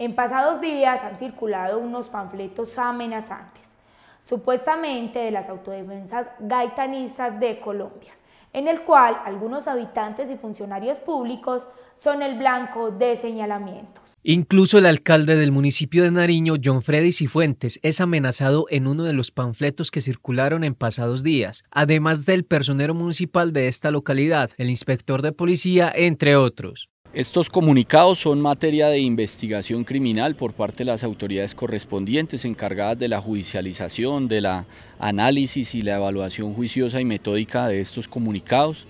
En pasados días han circulado unos panfletos amenazantes, supuestamente de las autodefensas gaitanistas de Colombia, en el cual algunos habitantes y funcionarios públicos son el blanco de señalamientos. Incluso el alcalde del municipio de Nariño, John Freddy Cifuentes, es amenazado en uno de los panfletos que circularon en pasados días, además del personero municipal de esta localidad, el inspector de policía, entre otros. Estos comunicados son materia de investigación criminal por parte de las autoridades correspondientes encargadas de la judicialización, de la análisis y la evaluación juiciosa y metódica de estos comunicados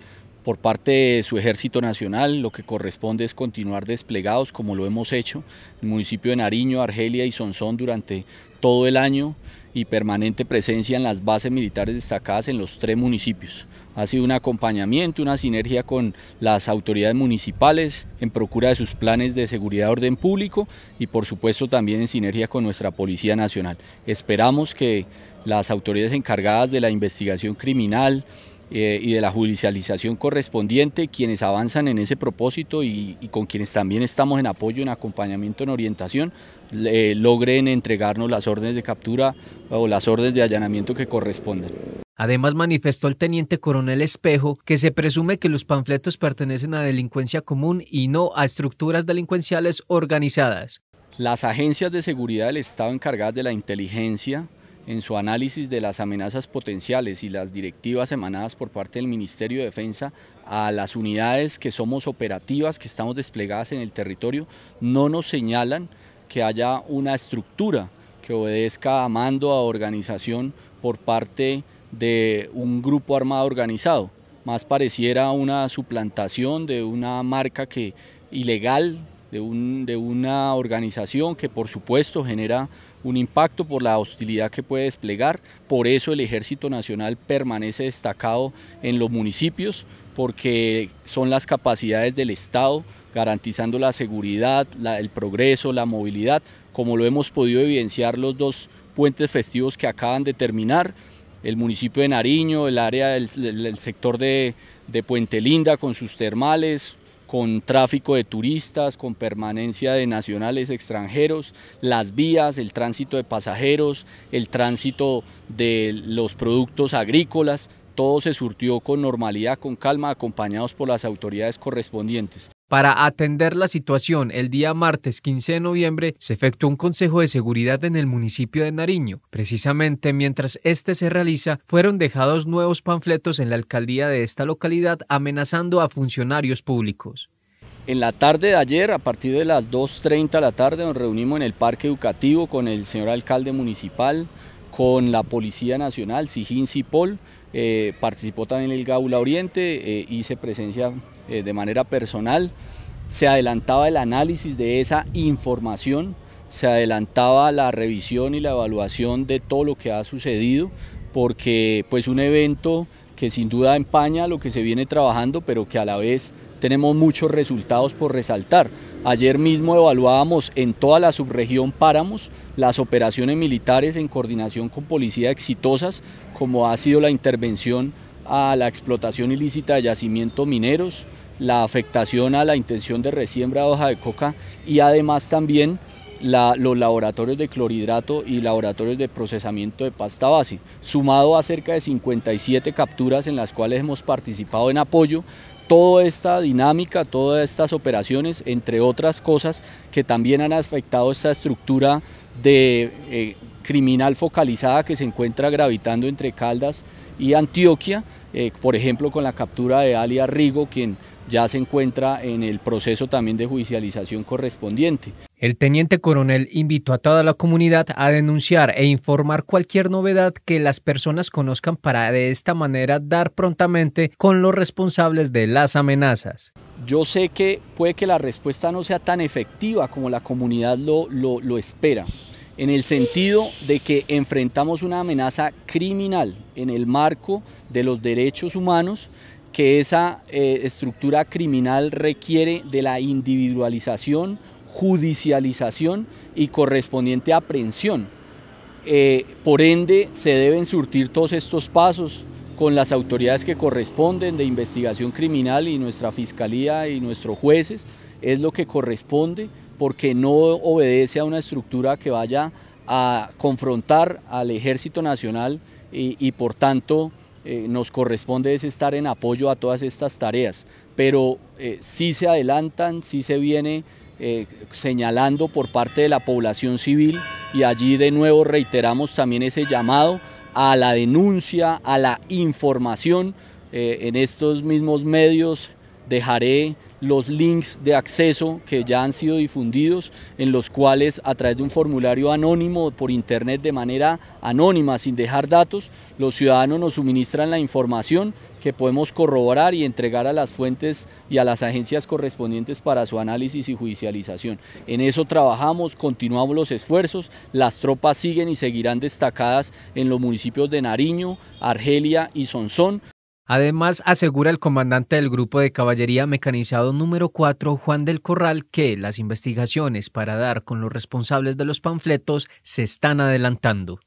por parte de su Ejército Nacional, lo que corresponde es continuar desplegados como lo hemos hecho en el municipio de Nariño, Argelia y Sonsón durante todo el año y permanente presencia en las bases militares destacadas en los tres municipios. Ha sido un acompañamiento, una sinergia con las autoridades municipales en procura de sus planes de seguridad y orden público y por supuesto también en sinergia con nuestra Policía Nacional. Esperamos que las autoridades encargadas de la investigación criminal, eh, y de la judicialización correspondiente, quienes avanzan en ese propósito y, con quienes también estamos en apoyo, en acompañamiento, en orientación, eh, logren entregarnos las órdenes de captura o las órdenes de allanamiento que corresponden. Además manifestó el teniente coronel Espejo que se presume que los panfletos pertenecen a delincuencia común y no a estructuras delincuenciales organizadas. Las agencias de seguridad del Estado encargadas de la inteligencia, en su análisis de las amenazas potenciales y las directivas emanadas por parte del Ministerio de Defensa a las unidades que somos operativas, que estamos desplegadas en el territorio, no nos señalan que haya una estructura que obedezca a mando, a organización por parte de un grupo armado organizado. Más pareciera una suplantación de una marca que ilegal, de, un, de una organización que por supuesto genera un impacto por la hostilidad que puede desplegar. Por eso el Ejército Nacional permanece destacado en los municipios, porque son las capacidades del Estado garantizando la seguridad, el progreso, la movilidad, como lo hemos podido evidenciar los dos puentes festivos que acaban de terminar, el municipio de Nariño, el área del sector de, de Puente Linda con sus termales, con tráfico de turistas, con permanencia de nacionales extranjeros, las vías, el tránsito de pasajeros, el tránsito de los productos agrícolas, todo se surtió con normalidad, con calma, acompañados por las autoridades correspondientes. Para atender la situación, el día martes 15 de noviembre se efectuó un consejo de seguridad en el municipio de Nariño. Precisamente mientras este se realiza, fueron dejados nuevos panfletos en la alcaldía de esta localidad amenazando a funcionarios públicos. En la tarde de ayer, a partir de las 2.30 de la tarde, nos reunimos en el Parque Educativo con el señor alcalde municipal, con la Policía Nacional, Sijín Cipol, eh, participó también en el Gaula Oriente, eh, hice presencia eh, de manera personal, se adelantaba el análisis de esa información, se adelantaba la revisión y la evaluación de todo lo que ha sucedido, porque pues un evento que sin duda empaña lo que se viene trabajando, pero que a la vez tenemos muchos resultados por resaltar. Ayer mismo evaluábamos en toda la subregión Páramos las operaciones militares en coordinación con policía exitosas, como ha sido la intervención a la explotación ilícita de yacimientos mineros, la afectación a la intención de resiembra de hoja de coca y además también los laboratorios de clorhidrato y laboratorios de procesamiento de pasta base, sumado a cerca de 57 capturas en las cuales hemos participado en apoyo toda esta dinámica, todas estas operaciones, entre otras cosas que también han afectado esta estructura de eh, criminal focalizada que se encuentra gravitando entre Caldas y Antioquia, eh, por ejemplo con la captura de Alia Rigo, quien ya se encuentra en el proceso también de judicialización correspondiente. El teniente coronel invitó a toda la comunidad a denunciar e informar cualquier novedad que las personas conozcan para de esta manera dar prontamente con los responsables de las amenazas. Yo sé que puede que la respuesta no sea tan efectiva como la comunidad lo, lo, espera, en el sentido de que enfrentamos una amenaza criminal en el marco de los derechos humanos que esa eh, estructura criminal requiere de la individualización, judicialización y correspondiente aprehensión. Eh, por ende, se deben surtir todos estos pasos con las autoridades que corresponden de investigación criminal y nuestra fiscalía y nuestros jueces, es lo que corresponde porque no obedece a una estructura que vaya a confrontar al Ejército Nacional y por tanto eh, nos corresponde es estar en apoyo a todas estas tareas, pero si eh, sí se adelantan, sí se viene eh, señalando por parte de la población civil y allí de nuevo reiteramos también ese llamado a la denuncia, a la información en estos mismos medios. Dejaré los links de acceso que ya han sido difundidos, en los cuales a través de un formulario anónimo por internet de manera anónima, sin dejar datos, los ciudadanos nos suministran la información que podemos corroborar y entregar a las fuentes y a las agencias correspondientes para su análisis y judicialización. En eso trabajamos, continuamos los esfuerzos, las tropas siguen y seguirán destacadas en los municipios de Nariño, Argelia y Sonsón. Además, asegura el comandante del Grupo de Caballería Mecanizado número 4, Juan del Corral, que las investigaciones para dar con los responsables de los panfletos se están adelantando.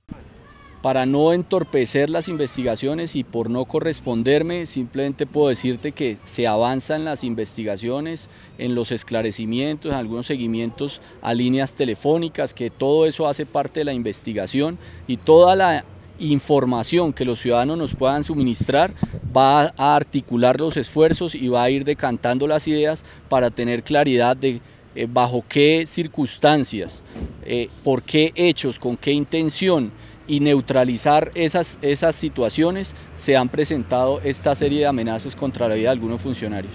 Para no entorpecer las investigaciones y por no corresponderme, simplemente puedo decirte que se avanzan las investigaciones, en los esclarecimientos, en algunos seguimientos a líneas telefónicas, que todo eso hace parte de la investigación y toda la información que los ciudadanos nos puedan suministrar va a articular los esfuerzos y va a ir decantando las ideas para tener claridad de eh, bajo qué circunstancias, eh, por qué hechos, con qué intención y neutralizar esas situaciones se han presentado esta serie de amenazas contra la vida de algunos funcionarios.